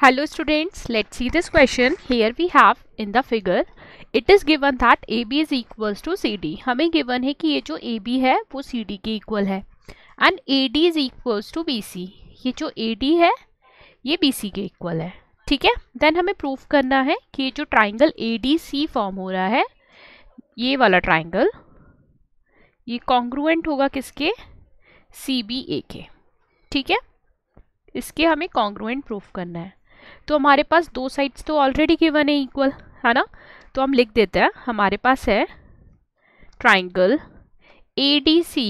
Hello students, let's see this question. Here we have in the figure, it is given that AB is equals to CD. हमें given है कि ये जो AB है वो CD के equal है and AD is equals to BC. ये जो AD है ये BC के equal है ठीक है देन हमें प्रूफ करना है कि ये जो ट्राइंगल ए फॉर्म हो रहा है ये वाला ट्राइंगल ये कॉन्ग्रुएंट होगा किसके सी बी ए के ठीक है इसके हमें कॉन्ग्रुएंट प्रूफ करना है तो हमारे पास दो साइड्स तो ऑलरेडी गिवन है इक्वल है ना तो हम लिख देते हैं हमारे पास है triangle A D C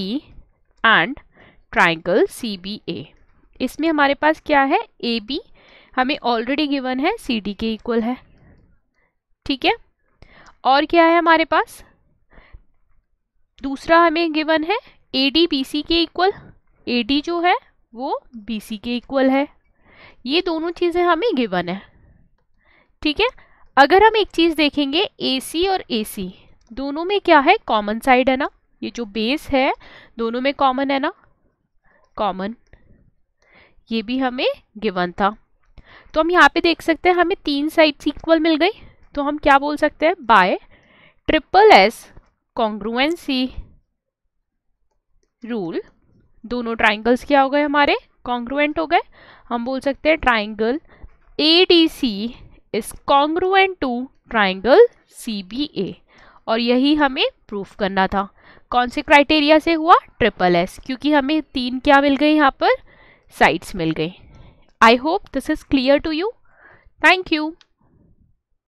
and triangle C B A इसमें हमारे पास क्या है ए बी हमें ऑलरेडी गिवन है सी डी के इक्वल है ठीक है और क्या है हमारे पास दूसरा हमें गिवन है ए डी बी सी के इक्वल ए डी जो है वो बी सी के इक्वल है ये दोनों चीज़ें हमें गिवन है ठीक है अगर हम एक चीज़ देखेंगे ए सी और ए सी दोनों में क्या है कॉमन साइड है ना ये जो बेस है दोनों में कॉमन है ना कॉमन ये भी हमें गिवन था तो हम यहाँ पे देख सकते हैं हमें तीन साइड्स इक्वल मिल गई तो हम क्या बोल सकते हैं by triple S congruency rule दोनों ट्राइंगल्स क्या हो गए हमारे कॉन्ग्रुएंट हो गए हम बोल सकते हैं triangle A D C is congruent to triangle C B A और यही हमें प्रूफ करना था कौन से क्राइटेरिया से हुआ ट्रिपल एस क्योंकि हमें तीन क्या मिल गए यहाँ पर साइड्स मिल गई I hope this is clear to you thank you